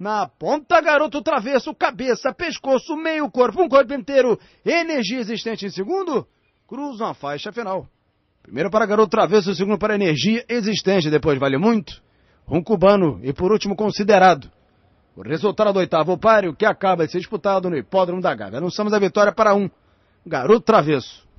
na ponta, garoto travesso, cabeça, pescoço, meio corpo, um corpo inteiro, energia existente em segundo, cruzam a faixa final. Primeiro para garoto travesso, segundo para energia existente, depois vale muito, um cubano e por último considerado. O resultado do oitavo páreo que acaba de ser disputado no hipódromo da Gávea. Anunciamos a vitória para um. Garoto Travesso.